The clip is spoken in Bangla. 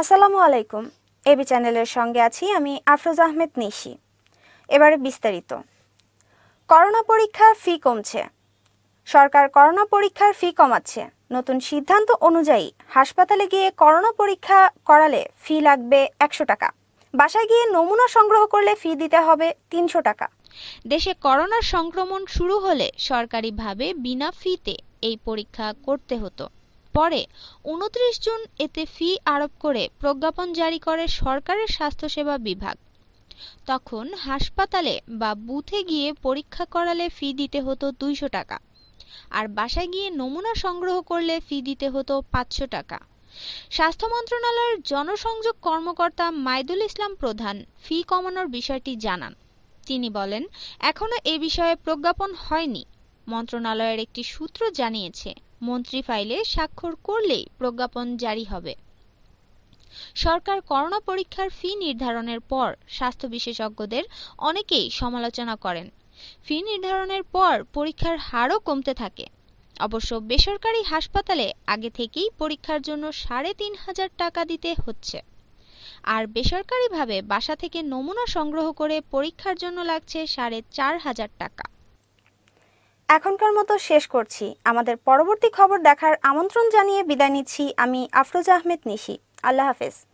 আসসালামু আলাইকুম এবি চ্যানেলের সঙ্গে আছি আমি আফরোজ আহমেদ নিশি এবারে বিস্তারিত করোনা পরীক্ষার ফি কমছে সরকার করোনা পরীক্ষার ফি কমাচ্ছে নতুন সিদ্ধান্ত অনুযায়ী হাসপাতালে গিয়ে করোনা পরীক্ষা করালে ফি লাগবে একশো টাকা বাসায় গিয়ে নমুনা সংগ্রহ করলে ফি দিতে হবে তিনশো টাকা দেশে করোনার সংক্রমণ শুরু হলে সরকারিভাবে বিনা ফিতে এই পরীক্ষা করতে হতো পরে উনত্রিশ জুন এতে ফি আরোপ করে প্রজ্ঞাপন জারি করে সরকারের স্বাস্থ্যসেবা বিভাগ তখন হাসপাতালে বা বুথে গিয়ে পরীক্ষা করালে ফি দিতে হতো দুইশো টাকা আর বাসায় গিয়ে নমুনা সংগ্রহ করলে ফি দিতে হতো পাঁচশো টাকা স্বাস্থ্য মন্ত্রণালয়ের জনসংযোগ কর্মকর্তা মাইদুল ইসলাম প্রধান ফি কমানোর বিষয়টি জানান তিনি বলেন এখনও এ বিষয়ে প্রজ্ঞাপন হয়নি মন্ত্রণালয়ের একটি সূত্র জানিয়েছে মন্ত্রী ফাইলে স্বাক্ষর করলেই প্রজ্ঞাপন জারি হবে সরকার করোনা পরীক্ষার ফি নির্ধারণের পর স্বাস্থ্য বিশেষজ্ঞদের অনেকেই সমালোচনা করেন ফি নির্ধারণের পর পরীক্ষার হারও কমতে থাকে অবশ্য বেসরকারি হাসপাতালে আগে থেকেই পরীক্ষার জন্য সাড়ে তিন হাজার টাকা দিতে হচ্ছে আর বেসরকারিভাবে বাসা থেকে নমুনা সংগ্রহ করে পরীক্ষার জন্য লাগছে সাড়ে চার হাজার টাকা এখনকার মতো শেষ করছি আমাদের পরবর্তী খবর দেখার আমন্ত্রণ জানিয়ে বিদায় নিচ্ছি আমি আফরোজা আহমেদ নিশি আল্লাহ হাফেজ